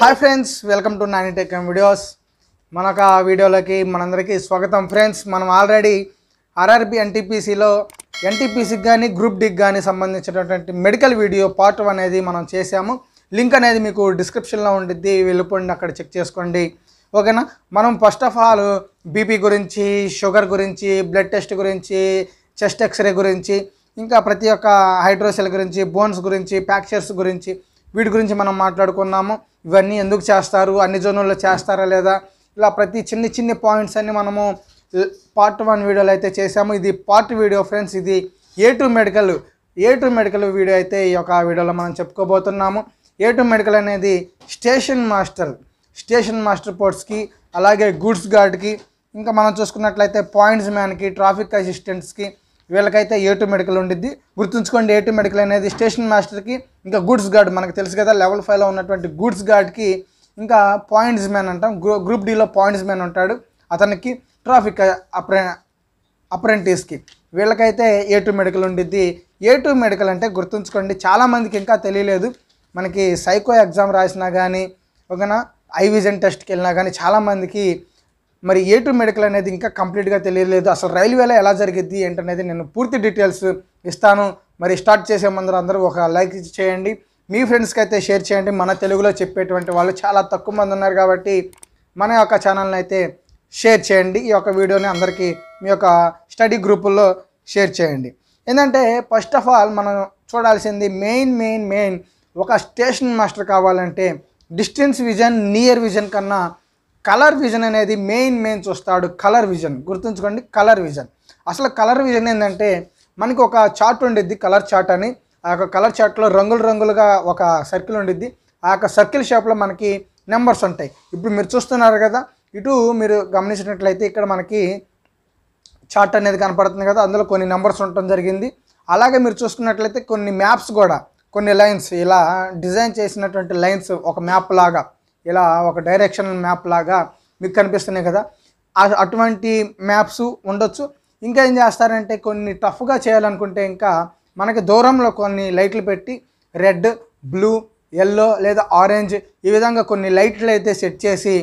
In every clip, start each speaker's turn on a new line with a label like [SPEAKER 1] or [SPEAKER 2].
[SPEAKER 1] hi friends welcome to nine tech videos మనకు ఆ వీడియోలోకి మనందరికీ స్వాగతం ఫ్రెండ్స్ మనం ఆల్రెడీ ఆర్ఆర్బి ఎన్టీపీసీలో ఎన్టీపీసీకి కానీ గ్రూప్ డికి కానీ సంబంధించినటువంటి మెడికల్ వీడియో పార్ట్ వన్ అనేది మనం చేశాము లింక్ అనేది మీకు డిస్క్రిప్షన్లో ఉంటుంది వెళ్ళిపోండి అక్కడ చెక్ చేసుకోండి ఓకేనా మనం ఫస్ట్ ఆఫ్ ఆల్ బీపీ గురించి షుగర్ గురించి బ్లడ్ టెస్ట్ గురించి చెస్ట్ ఎక్స్రే గురించి ఇంకా ప్రతి ఒక్క హైడ్రోసెల్ గురించి బోన్స్ గురించి ఫ్యాక్చర్స్ గురించి వీటి గురించి మనం మాట్లాడుకున్నాము ఇవన్నీ ఎందుకు చేస్తారు అన్ని జోన్లలో చేస్తారా లేదా ఇలా ప్రతి చిన్ని చిన్ని పాయింట్స్ అన్ని మనము పార్ట్ వన్ వీడియోలు అయితే చేసాము ఇది పార్ట్ వీడియో ఫ్రెండ్స్ ఇది A to medical A to medical video అయితే ఈ యొక్క వీడియోలో మనం చెప్పుకోబోతున్నాము ఏ టు మెడికల్ అనేది స్టేషన్ మాస్టర్ స్టేషన్ మాస్టర్ పోర్ట్స్కి అలాగే గూడ్స్ గార్డ్కి ఇంకా మనం చూసుకున్నట్లయితే పాయింట్స్ మ్యాన్కి ట్రాఫిక్ అసిస్టెంట్స్కి వీళ్ళకైతే ఏ టూ మెడికల్ ఉండిద్ది గుర్తుంచుకోండి ఏ టూ మెడికల్ అనేది స్టేషన్ మాస్టర్కి ఇంకా గూడ్స్ గార్డ్ మనకు తెలుసు కదా లెవెల్ ఫైవ్లో ఉన్నటువంటి గూడ్స్ గార్డ్కి ఇంకా పాయింట్స్ మ్యాన్ అంటాం గ్రూప్ డీలో పాయింట్స్ మ్యాన్ ఉంటాడు అతనికి ట్రాఫిక్ అప్రె అప్రెంటిస్కి వీళ్ళకైతే ఏ టూ మెడికల్ ఉండిద్ది ఏ టూ మెడికల్ అంటే గుర్తుంచుకోండి చాలామందికి ఇంకా తెలియలేదు మనకి సైకో ఎగ్జామ్ రాసినా కానీ ఓకేనా ఐవిజన్ టెస్ట్కి వెళ్ళినా కానీ చాలామందికి మరి ఏ టు మెడికల్ అనేది ఇంకా కంప్లీట్గా తెలియలేదు అసలు రైల్వేలో ఎలా జరిగింది ఏంటనేది నేను పూర్తి డీటెయిల్స్ ఇస్తాను మరి స్టార్ట్ చేసే ముందర అందరూ ఒక లైక్ చేయండి మీ ఫ్రెండ్స్కి అయితే షేర్ చేయండి మన తెలుగులో చెప్పేటువంటి వాళ్ళు చాలా తక్కువ మంది ఉన్నారు కాబట్టి మన యొక్క ఛానల్ని అయితే షేర్ చేయండి ఈ యొక్క వీడియోని అందరికీ మీ యొక్క స్టడీ గ్రూపుల్లో షేర్ చేయండి ఏంటంటే ఫస్ట్ ఆఫ్ ఆల్ మనం చూడాల్సింది మెయిన్ మెయిన్ మెయిన్ ఒక స్టేషన్ మాస్టర్ కావాలంటే డిస్టెన్స్ విజన్ నియర్ విజన్ కన్నా కలర్ విజన్ అనేది మెయిన్ మెయిన్ చూస్తాడు కలర్ విజన్ గుర్తుంచుకోండి కలర్ విజన్ అసలు కలర్ విజన్ ఏంటంటే మనకి ఒక చార్ట్ ఉండిద్ది కలర్ చార్ట్ అని ఆ యొక్క కలర్ చార్ట్లో రంగులు రంగులుగా ఒక సర్కిల్ ఉండిద్ది ఆ యొక్క సర్కిల్ షేప్లో మనకి నెంబర్స్ ఉంటాయి ఇప్పుడు మీరు చూస్తున్నారు కదా ఇటు మీరు గమనించినట్లయితే ఇక్కడ మనకి చార్ట్ అనేది కనపడుతుంది కదా అందులో కొన్ని నెంబర్స్ ఉండటం జరిగింది అలాగే మీరు చూసుకున్నట్లయితే కొన్ని మ్యాప్స్ కూడా కొన్ని లైన్స్ ఇలా డిజైన్ చేసినటువంటి లైన్స్ ఒక మ్యాప్ లాగా ఇలా ఒక డైరెక్షనల్ మ్యాప్ లాగా మీకు కనిపిస్తున్నాయి కదా అటువంటి మ్యాప్స్ ఉండొచ్చు ఇంకా ఏం చేస్తారంటే కొన్ని టఫ్గా చేయాలనుకుంటే ఇంకా మనకి దూరంలో కొన్ని లైట్లు పెట్టి రెడ్ బ్లూ ఎల్లో లేదా ఆరెంజ్ ఈ విధంగా కొన్ని లైట్లు అయితే సెట్ చేసి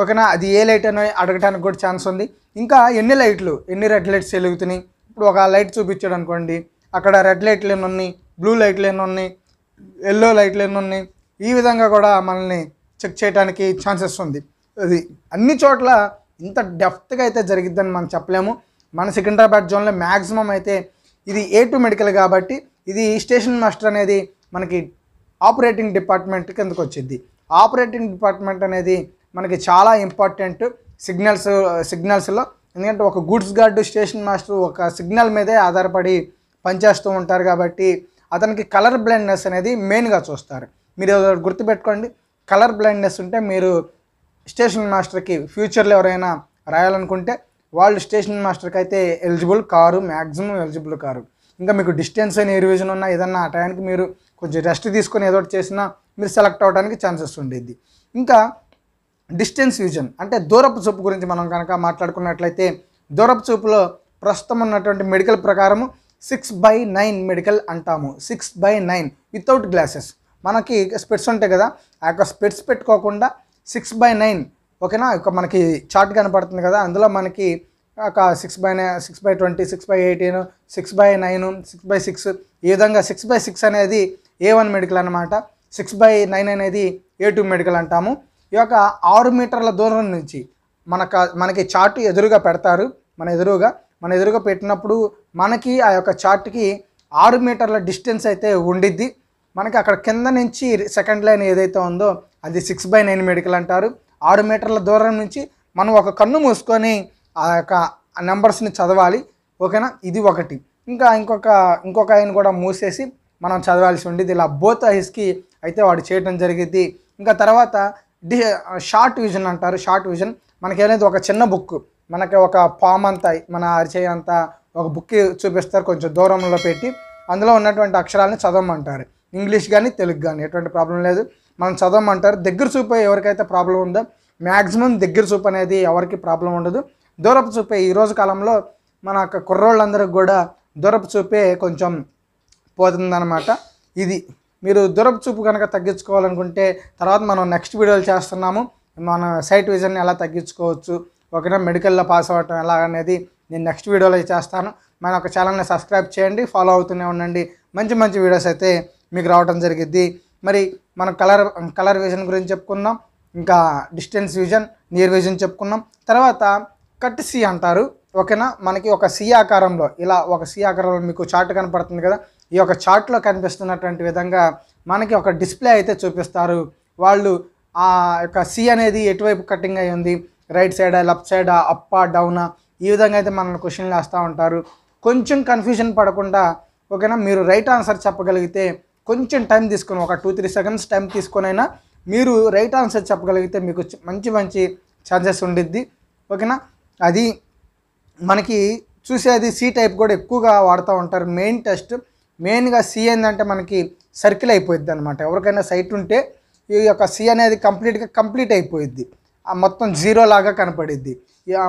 [SPEAKER 1] ఓకేనా అది ఏ లైట్ అని అడగడానికి కూడా ఛాన్స్ ఉంది ఇంకా ఎన్ని లైట్లు ఎన్ని రెడ్ లైట్స్ వెలుగుతున్నాయి ఇప్పుడు ఒక లైట్ చూపించాడు అనుకోండి అక్కడ రెడ్ లైట్లు ఎన్ని ఉన్నాయి బ్లూ లైట్లు ఎన్ని ఉన్నాయి ఎల్లో లైట్లు ఎన్ని ఉన్నాయి ఈ విధంగా కూడా మనల్ని చెక్ చేయడానికి ఛాన్సెస్ ఉంది అది అన్ని చోట్ల ఇంత డెప్త్గా అయితే జరిగిద్దని మనం చెప్పలేము మన సికింద్రాబాద్ జోన్లో మ్యాక్సిమం అయితే ఇది ఏ టు మెడికల్ కాబట్టి ఇది స్టేషన్ మాస్టర్ అనేది మనకి ఆపరేటింగ్ డిపార్ట్మెంట్ కిందకు వచ్చింది ఆపరేటింగ్ డిపార్ట్మెంట్ అనేది మనకి చాలా ఇంపార్టెంట్ సిగ్నల్స్ సిగ్నల్స్లో ఎందుకంటే ఒక గూడ్స్ గార్డు స్టేషన్ మాస్టర్ ఒక సిగ్నల్ మీదే ఆధారపడి పనిచేస్తూ ఉంటారు కాబట్టి అతనికి కలర్ బ్లైండ్నెస్ అనేది మెయిన్గా చూస్తారు మీరు గుర్తుపెట్టుకోండి కలర్ బ్లైండ్నెస్ ఉంటే మీరు స్టేషన్ మాస్టర్కి ఫ్యూచర్లో ఎవరైనా రాయాలనుకుంటే వాళ్ళు స్టేషన్ మాస్టర్కి అయితే eligible car maximum eligible car ఇంకా మీకు డిస్టెన్స్ అయిన ఏ ఉన్నా ఏదన్నా ఆ టైంకి మీరు కొంచెం రెస్ట్ తీసుకొని ఏదో చేసినా మీరు సెలెక్ట్ అవడానికి ఛాన్సెస్ ఉండేది ఇంకా డిస్టెన్స్ విజన్ అంటే దూరపు చూపు గురించి మనం కనుక మాట్లాడుకున్నట్లయితే దూరపు చూపులో ప్రస్తుతం ఉన్నటువంటి మెడికల్ ప్రకారము సిక్స్ బై నైన్ మెడికల్ అంటాము six by nine without glasses మనకి స్పెట్స్ ఉంటాయి కదా ఆ యొక్క స్పెట్స్ పెట్టుకోకుండా సిక్స్ బై నైన్ ఓకేనా ఒక మనకి చార్ట్ కనపడుతుంది కదా అందులో మనకి ఒక six by nine six by twenty six by eighteen six by nine six by six ఈ విధంగా సిక్స్ బై సిక్స్ అనేది ఏ వన్ మెడికల్ అనమాట సిక్స్ బై నైన్ అనేది ఏ టూ మెడికల్ అంటాము ఈ యొక్క ఆరు మీటర్ల దూరం నుంచి మనకు మనకి చార్ట్ ఎదురుగా పెడతారు మన ఎదురుగా మన ఎదురుగా పెట్టినప్పుడు మనకి ఆ యొక్క చార్ట్కి ఆరు మీటర్ల డిస్టెన్స్ అయితే ఉండిద్ది మనకి అక్కడ కింద నుంచి సెకండ్ లైన్ ఏదైతే ఉందో అది సిక్స్ బై నైన్ మెడికల్ అంటారు ఆరు మీటర్ల దూరం నుంచి మనం ఒక కన్ను మూసుకొని ఆ యొక్క నెంబర్స్ని చదవాలి ఓకేనా ఇది ఒకటి ఇంకా ఇంకొక ఇంకొక ఆయన కూడా మూసేసి మనం చదవాల్సి ఉండేది ఇలా బోత్ ఐస్కి అయితే వాడు చేయడం జరిగింది ఇంకా తర్వాత డి షార్ట్ విజన్ అంటారు షార్ట్ విజన్ మనకి అనేది ఒక చిన్న బుక్ మనకి ఒక పామ్ అంతా మన అరిచేయంతా ఒక బుక్ చూపిస్తారు కొంచెం దూరంలో పెట్టి అందులో ఉన్నటువంటి అక్షరాలను చదవమంటారు ఇంగ్లీష్ కానీ తెలుగు కానీ ఎటువంటి ప్రాబ్లం లేదు మనం చదవమంటారు దగ్గర చూపే ఎవరికైతే ప్రాబ్లం ఉందో మ్యాక్సిమం దగ్గర చూపు అనేది ఎవరికి ప్రాబ్లం ఉండదు దూరపు చూపే ఈరోజు కాలంలో మన యొక్క కుర్రోళ్ళందరికి కూడా దూరపు చూపే కొంచెం పోతుందన్నమాట ఇది మీరు దూరపు చూపు కనుక తగ్గించుకోవాలనుకుంటే తర్వాత మనం నెక్స్ట్ వీడియోలు చేస్తున్నాము మన సైట్ విజన్ ఎలా తగ్గించుకోవచ్చు ఒకటే మెడికల్లో పాస్ అవ్వటం ఎలా అనేది నేను నెక్స్ట్ వీడియోలో చేస్తాను మన ఒక ఛానల్ని సబ్స్క్రైబ్ చేయండి ఫాలో అవుతూనే ఉండండి మంచి మంచి వీడియోస్ అయితే మీకు రావటం జరిగిద్ది మరి మనం కలర్ కలర్ విజన్ గురించి చెప్పుకున్నాం ఇంకా డిస్టెన్స్ విజన్ నియర్ విజన్ చెప్పుకున్నాం తర్వాత కట్ సి అంటారు ఓకేనా మనకి ఒక సి ఆకారంలో ఇలా ఒక సి ఆకారంలో మీకు చార్ట్ కనపడుతుంది కదా ఈ యొక్క చార్ట్లో కనిపిస్తున్నటువంటి విధంగా మనకి ఒక డిస్ప్లే అయితే చూపిస్తారు వాళ్ళు ఆ యొక్క సి అనేది ఎటువైపు కటింగ్ అయి ఉంది రైట్ సైడా లెఫ్ట్ సైడా అప్పా డౌనా ఈ విధంగా అయితే మనల్ని క్వశ్చన్లు వేస్తూ ఉంటారు కొంచెం కన్ఫ్యూజన్ పడకుండా ఓకేనా మీరు రైట్ ఆన్సర్ చెప్పగలిగితే కొంచెం టైం తీసుకొని ఒక టూ త్రీ సెకండ్స్ టైం అయినా మీరు రైట్ ఆన్సర్ చెప్పగలిగితే మీకు మంచి మంచి ఛాన్సెస్ ఉండిద్ది ఓకేనా అది మనకి చూసేది సి టైప్ కూడా ఎక్కువగా వాడుతూ ఉంటారు మెయిన్ టెస్ట్ మెయిన్గా సి ఏంటంటే మనకి సర్కిల్ అయిపోయింది అనమాట ఎవరికైనా సైట్ ఉంటే ఈ యొక్క సి అనేది కంప్లీట్గా కంప్లీట్ అయిపోయిద్ది మొత్తం జీరో లాగా కనపడిద్ది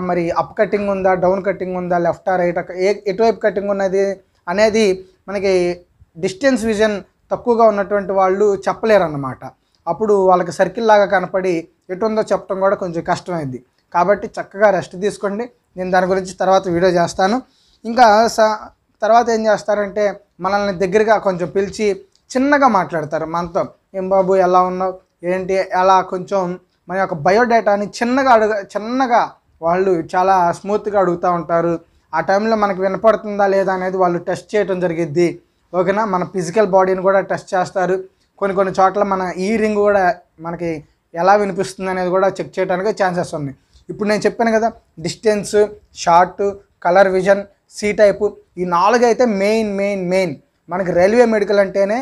[SPEAKER 1] మరి అప్ కటింగ్ ఉందా డౌన్ కటింగ్ ఉందా లెఫ్ట్ రైట్ ఏ ఎటువైపు కటింగ్ ఉన్నది అనేది మనకి డిస్టెన్స్ విజన్ తక్కువగా ఉన్నటువంటి వాళ్ళు చెప్పలేరు అన్నమాట అప్పుడు వాళ్ళకి సర్కిల్ లాగా కనపడి ఎటు ఉందో చెప్పడం కూడా కొంచెం కష్టమైంది కాబట్టి చక్కగా రెస్ట్ తీసుకోండి నేను దాని గురించి తర్వాత వీడియో చేస్తాను ఇంకా తర్వాత ఏం చేస్తారంటే మనల్ని దగ్గరగా కొంచెం పిలిచి చిన్నగా మాట్లాడతారు మనతో ఏం బాబు ఎలా ఉన్నావు ఏంటి అలా కొంచెం మన యొక్క బయోడేటాని చిన్నగా అడుగ చిన్నగా వాళ్ళు చాలా స్మూత్గా అడుగుతూ ఉంటారు ఆ టైంలో మనకు వినపడుతుందా లేదా అనేది వాళ్ళు టెస్ట్ చేయడం జరిగిద్ది ఓకేనా మన ఫిజికల్ బాడీని కూడా టెస్ట్ చేస్తారు కొన్ని కొన్ని చోట్ల మన ఈ రింగ్ కూడా మనకి ఎలా వినిపిస్తుంది అనేది కూడా చెక్ చేయడానికి ఛాన్సెస్ ఉన్నాయి ఇప్పుడు నేను చెప్పాను కదా distance short colour vision C type ఈ నాలుగు అయితే మెయిన్ మెయిన్ మెయిన్ మనకి రైల్వే మెడికల్ అంటేనే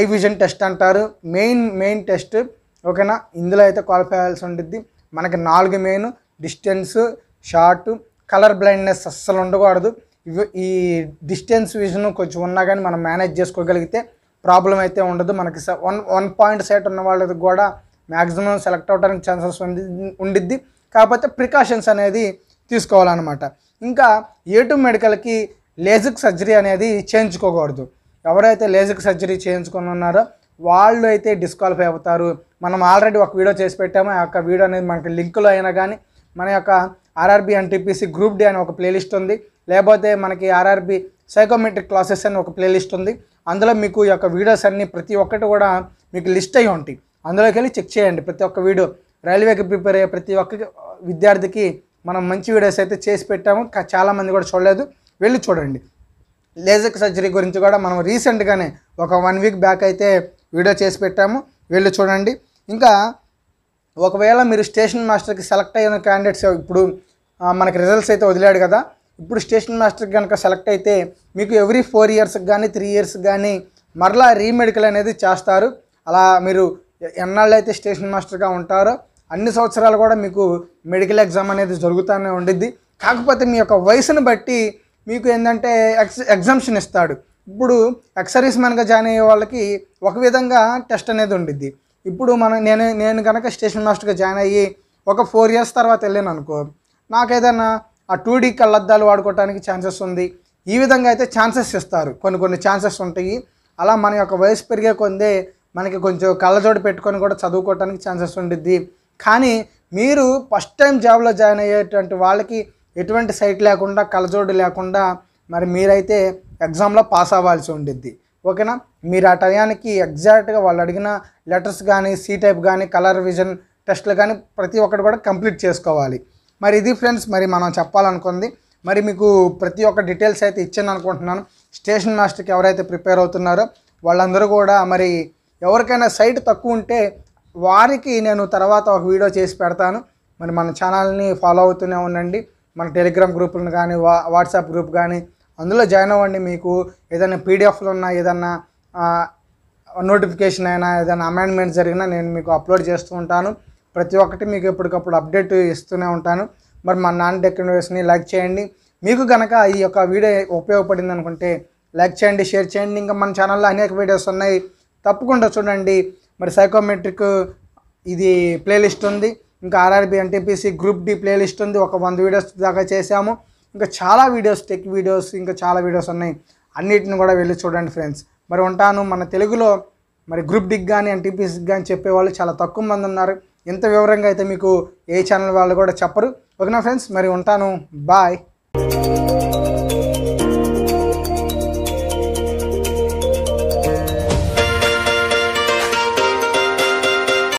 [SPEAKER 1] ఐ విజన్ టెస్ట్ అంటారు మెయిన్ మెయిన్ టెస్ట్ ఓకేనా ఇందులో అయితే క్వాలిఫై అవ్వాల్సి ఉంటుంది మనకి నాలుగు main distance short colour blindness అస్సలు ఉండకూడదు ఈ డిస్టెన్స్ విజన్ కొంచెం ఉన్నా కానీ మనం మేనేజ్ చేసుకోగలిగితే ప్రాబ్లం అయితే ఉండదు మనకి వన్ వన్ పాయింట్ సెట్ ఉన్న వాళ్ళకి కూడా మ్యాక్సిమం సెలెక్ట్ అవడానికి ఛాన్సెస్ ఉండిద్ది కాకపోతే ప్రికాషన్స్ అనేది తీసుకోవాలన్నమాట ఇంకా ఏటు మెడికల్కి లేజిక్ సర్జరీ అనేది చేయించుకోకూడదు ఎవరైతే లేజిక్ సర్జరీ చేయించుకొని ఉన్నారో వాళ్ళు అయితే డిస్క్వాలిఫై అవుతారు మనం ఆల్రెడీ ఒక వీడియో చేసి పెట్టాము ఆ యొక్క వీడియో అనేది మనకి లింకులో అయినా కానీ మన యొక్క ఆర్ఆర్బి ఎన్టీపీసీ గ్రూప్ డే అని ఒక ప్లేలిస్ట్ ఉంది లేకపోతే మనకి ఆర్ఆర్బి సైకోమెట్రిక్ క్లాసెస్ అని ఒక ప్లేలిస్ట్ ఉంది అందులో మీకు ఈ యొక్క వీడియోస్ అన్నీ ప్రతి ఒక్కటి కూడా మీకు లిస్ట్ అయి ఉంటాయి అందులోకి వెళ్ళి చెక్ చేయండి ప్రతి ఒక్క వీడియో రైల్వేకి ప్రిపేర్ అయ్యే ప్రతి ఒక్క విద్యార్థికి మనం మంచి వీడియోస్ అయితే చేసి పెట్టాము చాలామంది కూడా చూడలేదు వెళ్ళి చూడండి లేజర్ సర్జరీ గురించి కూడా మనం రీసెంట్గానే ఒక వన్ వీక్ బ్యాక్ అయితే వీడియో చేసి పెట్టాము వెళ్ళి చూడండి ఇంకా ఒకవేళ మీరు స్టేషన్ మాస్టర్కి సెలెక్ట్ అయిన క్యాండిడేట్స్ ఇప్పుడు మనకి రిజల్ట్స్ అయితే వదిలాడు కదా ఇప్పుడు స్టేషన్ మాస్టర్కి కనుక సెలెక్ట్ అయితే మీకు ఎవ్రీ ఫోర్ ఇయర్స్కి కానీ త్రీ ఇయర్స్కి కానీ మరలా రీమెడికల్ అనేది చేస్తారు అలా మీరు ఎన్నాళ్ళు అయితే స్టేషన్ మాస్టర్గా ఉంటారో అన్ని సంవత్సరాలు కూడా మీకు మెడికల్ ఎగ్జామ్ అనేది జరుగుతూనే ఉండిద్ది కాకపోతే మీ యొక్క వయసును బట్టి మీకు ఏంటంటే ఎక్స్ ఎగ్జామ్షన్ ఇస్తాడు ఇప్పుడు ఎక్సరీస్ మ్యాన్గా జాయిన్ అయ్యే వాళ్ళకి ఒక విధంగా టెస్ట్ అనేది ఉండిద్ది ఇప్పుడు మనం నేను నేను కనుక స్టేషన్ మాస్టర్గా జాయిన్ అయ్యి ఒక ఫోర్ ఇయర్స్ తర్వాత వెళ్ళాను అనుకో నాకు ఏదైనా ఆ టూ డీ కళ్ళద్దాలు వాడుకోవడానికి ఛాన్సెస్ ఉంది ఈ విధంగా అయితే ఛాన్సెస్ ఇస్తారు కొన్ని కొన్ని ఛాన్సెస్ ఉంటాయి అలా మన యొక్క వయసు పెరిగే కొందే మనకి కొంచెం కళ్ళజోడు పెట్టుకొని కూడా చదువుకోవటానికి ఛాన్సెస్ ఉండిద్ది కానీ మీరు ఫస్ట్ టైం జాబ్లో జాయిన్ అయ్యేటువంటి వాళ్ళకి ఎటువంటి సైట్ లేకుండా కళ్ళజోడు లేకుండా మరి మీరైతే ఎగ్జామ్లో పాస్ అవ్వాల్సి ఉండిద్ది ఓకేనా మీరు ఆ టయానికి ఎగ్జాక్ట్గా వాళ్ళు అడిగిన లెటర్స్ కానీ సీ టైప్ కానీ కలర్ విజన్ టెస్ట్లు కానీ ప్రతి ఒక్కటి కూడా కంప్లీట్ చేసుకోవాలి మరి ఇది ఫ్రెండ్స్ మరి మనం చెప్పాలనుకుంది మరి మీకు ప్రతి ఒక్క డీటెయిల్స్ అయితే ఇచ్చాను అనుకుంటున్నాను స్టేషన్ మాస్టర్కి ఎవరైతే ప్రిపేర్ అవుతున్నారో వాళ్ళందరూ కూడా మరి ఎవరికైనా సైట్ తక్కువ ఉంటే వారికి నేను తర్వాత ఒక వీడియో చేసి పెడతాను మరి మన ఛానల్ని ఫాలో అవుతూనే ఉండండి మన టెలిగ్రామ్ గ్రూపులను కానీ వా వాట్సాప్ గ్రూప్ కానీ అందులో జాయిన్ అవ్వండి మీకు ఏదైనా పీడిఎఫ్లు ఉన్నా ఏదన్నా నోటిఫికేషన్ అయినా ఏదైనా అమెండ్మెంట్ జరిగినా నేను మీకు అప్లోడ్ చేస్తూ ఉంటాను ప్రతి ఒక్కటి మీకు ఎప్పటికప్పుడు అప్డేట్ ఇస్తూనే ఉంటాను మరి మా నాన్న టెక్ లైక్ చేయండి మీకు కనుక ఈ యొక్క వీడియో ఉపయోగపడింది అనుకుంటే లైక్ చేయండి షేర్ చేయండి ఇంకా మన ఛానల్లో అనేక వీడియోస్ ఉన్నాయి తప్పకుండా చూడండి మరి సైకోమెట్రిక్ ఇది ప్లేలిస్ట్ ఉంది ఇంకా RRB NTPC group D playlist ఉంది ఒక వంద వీడియోస్ దాకా చేశాము ఇంకా చాలా వీడియోస్ టెక్ వీడియోస్ ఇంకా చాలా వీడియోస్ ఉన్నాయి అన్నిటిని కూడా వెళ్ళి చూడండి ఫ్రెండ్స్ మరి ఉంటాను మన తెలుగులో మరి గ్రూప్ డిగ్ కానీ ఎన్టీపీసీకి కానీ చెప్పేవాళ్ళు చాలా తక్కువ మంది ఉన్నారు ఇంత వివరంగా అయితే మీకు ఏ ఛానల్ వాళ్ళు కూడా చెప్పరు ఓకేనా ఫ్రెండ్స్ మరి ఉంటాను బాయ్